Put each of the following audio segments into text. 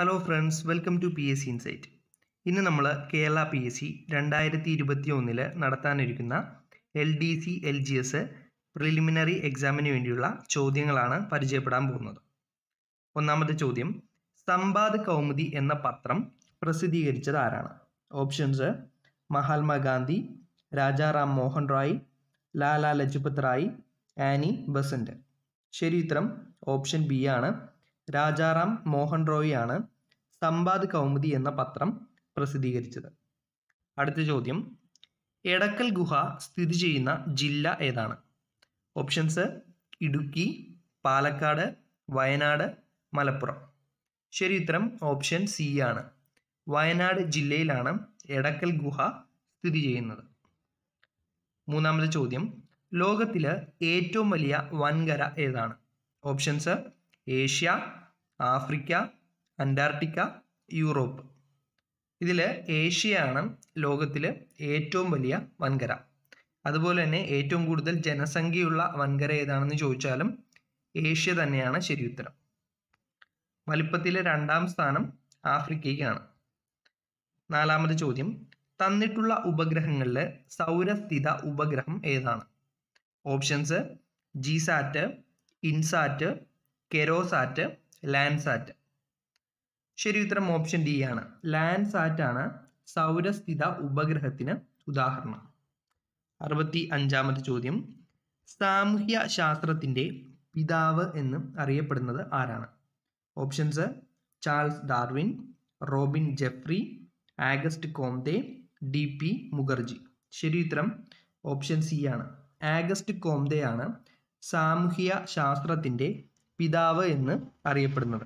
hello friends welcome to P S C insight ഇന്ന് നമ്മൾ Kerala P S C രണ്ടായിരത്തി ഇരുപത്തി ഒന്നിൽ നടത്താനിരിക്കുന്ന L D C L G S preliminary എക്സാമിന് വേണ്ടിയുള്ള ചോദ്യങ്ങളാണ് പരിചയപ്പെടാൻ പോകുന്നത് ഒന്നാമത്തെ ചോദ്യം സമ്പാദ് കൗമുദി എന്ന പത്രം പ്രസിദ്ധീകരിച്ചത് ആരാണ് options Mahatma Gandhi Rajaram Mohan Roy Lala Lajpat Rai Annie Besant ശരി ഉത്തരം ഓപ്ഷൻ ബി ആണ് രാജാറാം മോഹൻ റോയിയാണ് സമ്പാദ് കൗമുദി എന്ന പത്രം പ്രസിദ്ധീകരിച്ചത് അടുത്ത ചോദ്യം എടക്കൽ ഗുഹ സ്ഥിതി ചെയ്യുന്ന ജില്ല ഏതാണ് ഓപ്ഷൻസ് ഇടുക്കി പാലക്കാട് വയനാട് മലപ്പുറം ശരി ഉത്തരം ഓപ്ഷൻ സി ആണ് വയനാട് ജില്ലയിലാണ് എടക്കൽ ഗുഹ സ്ഥിതി ചെയ്യുന്നത് മൂന്നാമത്തെ ചോദ്യം ലോകത്തിലെ ഏറ്റവും വലിയ വൻകര ഏതാണ് options Asia Africa Antarctica Europe ഇതിൽ ഏഷ്യയാണ് ലോകത്തിൽ ഏറ്റവും വലിയ വൻകര അതുപോലെ തന്നെ ഏറ്റവും കൂടുതൽ ജനസംഖ്യയുള്ള വൻകര ഏതാണെന്ന് ചോദിച്ചാലും ഏഷ്യ തന്നെയാണ് ശരിയുത്തരം വലിപ്പത്തിലെ രണ്ടാം സ്ഥാനം ആഫ്രിക്കയ്ക്കാണ് നാലാമത് ചോദ്യം തന്നിട്ടുള്ള ഉപഗ്രഹങ്ങളിൽ സൗരസ്ഥിത ഉപഗ്രഹം ഏതാണ് options GSAT INSAT Cartosat Landsat ശരി ഉത്തരം ഓപ്ഷൻ ഡി ആണ് ലാൻഡ്സാറ്റ് ആണ് സൗരസ്ഥിത ഉപഗ്രഹത്തിന് ഉദാഹരണം അറുപത്തി അഞ്ചാമത്തെ ചോദ്യം സാമൂഹ്യ ശാസ്ത്രത്തിൻ്റെ പിതാവ് എന്ന് അറിയപ്പെടുന്നത് ആരാണ് options Charles Darwin Robin Jeffrey August Comte D P Mukherji ശരി ഉത്തരം ഓപ്ഷൻ സി ആണ് ആഗസ്റ്റ് കോംതെ ആണ് സാമൂഹ്യ ശാസ്ത്രത്തിൻ്റെ പിതാവ് എന്ന് അറിയപ്പെടുന്നത്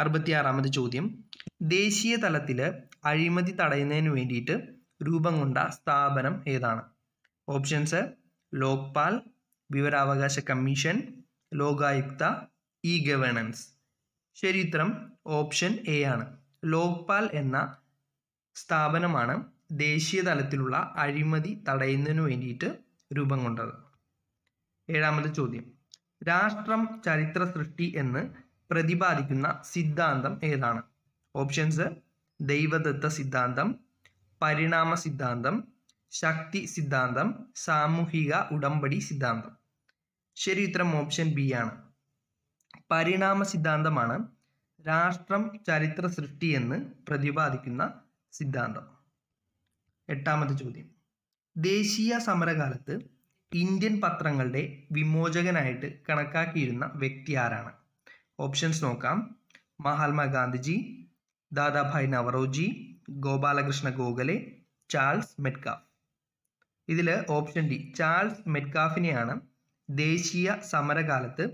അറുപത്തിയാറാമത് ചോദ്യം ദേശീയ തലത്തിൽ അഴിമതി തടയുന്നതിന് വേണ്ടിയിട്ട് രൂപം കൊണ്ട സ്ഥാപനം ഏതാണ് ഓപ്ഷൻസ് ലോക്പാൽ വിവരാവകാശ കമ്മീഷൻ ലോകായുക്ത ഇ ഗവേണൻസ് ശരി ഉത്തരം ഓപ്ഷൻ എ ആണ് ലോക്പാൽ എന്ന സ്ഥാപനമാണ് ദേശീയ തലത്തിലുള്ള അഴിമതി തടയുന്നതിന് വേണ്ടിയിട്ട് രൂപം കൊണ്ടത് ഏഴാമത് ചോദ്യം രാഷ്ട്രം ചരിത്ര സൃഷ്ടി എന്ന് പ്രതിപാദിക്കുന്ന സിദ്ധാന്തം ഏതാണ് ഓപ്ഷൻസ് ദൈവദത്ത സിദ്ധാന്തം പരിണാമ സിദ്ധാന്തം ശക്തി സിദ്ധാന്തം സാമൂഹിക ഉടമ്പടി സിദ്ധാന്തം ശരി ഉത്തരം ഓപ്ഷൻ ബി ആണ് പരിണാമ സിദ്ധാന്തമാണ് രാഷ്ട്രം ചരിത്ര സൃഷ്ടി എന്ന് പ്രതിപാദിക്കുന്ന സിദ്ധാന്തം എട്ടാമത്തെ ചോദ്യം ദേശീയ സമരകാലത്ത് ഇന്ത്യൻ പത്രങ്ങളുടെ വിമോചകനായിട്ട് കണക്കാക്കിയിരുന്ന വ്യക്തി ആരാണ് ഓപ്ഷൻസ് നോക്കാം മഹാത്മാ ഗാന്ധിജി ദാദാഭായ് നവറോജി ഗോപാലകൃഷ്ണ ഗോഖലെ ചാൾസ് മെറ്റ്കാഫ് ഇതിൽ ഓപ്ഷൻ ഡി ചാൾസ് മെറ്റ്കാഫിനെയാണ് ദേശീയ സമരകാലത്ത്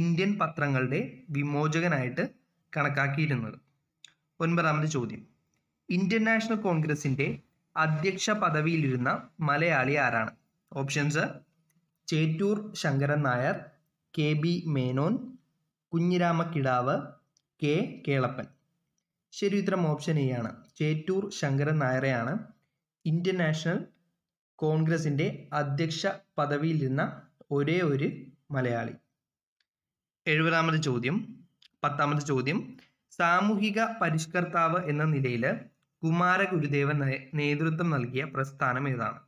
ഇന്ത്യൻ പത്രങ്ങളുടെ വിമോചകനായിട്ട് കണക്കാക്കിയിരുന്നത് ഒൻപതാമത് ചോദ്യം ഇന്ത്യൻ നാഷണൽ കോൺഗ്രസിൻ്റെ അധ്യക്ഷ പദവിയിലിരുന്ന മലയാളി ആരാണ് options Chettur Sankaran Nair K B Menon Kunhirama Kidavu K Kelappan ശരി ഉത്തരം ഓപ്ഷൻ എ ആണ് ചേറ്റൂർ ശങ്കരൻ നായരെയാണ് ഇന്ത്യൻ നാഷണൽ കോൺഗ്രസിൻ്റെ അധ്യക്ഷ നിന്ന ഒരേ ഒരു മലയാളി എഴുപതാമത് ചോദ്യം പത്താമത് ചോദ്യം സാമൂഹിക പരിഷ്കർത്താവ് എന്ന നിലയിൽ കുമാരഗുരുദേവൻ നേതൃത്വം നൽകിയ പ്രസ്ഥാനം ഏതാണ്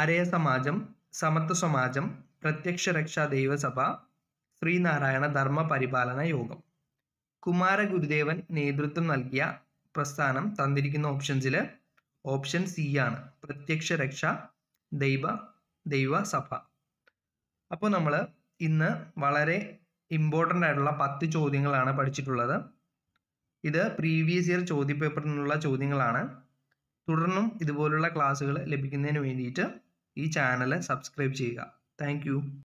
അരയ സമാജം സമത്വ സമാജം പ്രത്യക്ഷ രക്ഷാ ദൈവസഭ ശ്രീനാരായണ ധർമ്മ പരിപാലന യോഗം കുമാരഗുരുദേവൻ നേതൃത്വം നൽകിയ പ്രസ്ഥാനം തന്നിരിക്കുന്ന ഓപ്ഷൻസിൽ ഓപ്ഷൻ സി ആണ് പ്രത്യക്ഷ രക്ഷ ദൈവ ദൈവ സഭ അപ്പോൾ നമ്മൾ ഇന്ന് വളരെ ഇമ്പോർട്ടൻ്റ് ആയിട്ടുള്ള പത്ത് ചോദ്യങ്ങളാണ് പഠിച്ചിട്ടുള്ളത് ഇത് പ്രീവിയസ് ഇയർ ചോദ്യപേപ്പറിനുള്ള ചോദ്യങ്ങളാണ് തുടർന്നും ഇതുപോലുള്ള ക്ലാസ്സുകൾ ലഭിക്കുന്നതിന് വേണ്ടിയിട്ട് ഈ ചാനൽ സബ്സ്ക്രൈബ് ചെയ്യുക താങ്ക്